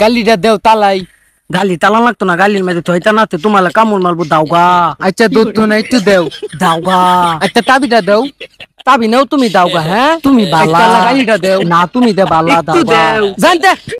গালিটা দেও তালাই গালি তালা লাগতো না গালির মধ্যে তো না তোমার কামড় মারবো দাওগা আচ্ছা দুধ তো না একটু দেও দাওগা আচ্ছা তাবিটা দেও তাবি নেও তুমি দাওগা হ্যাঁ তুমি আচ্ছা, বালা গালিটা দেও না তুমি দে বালা দাওগা জানতে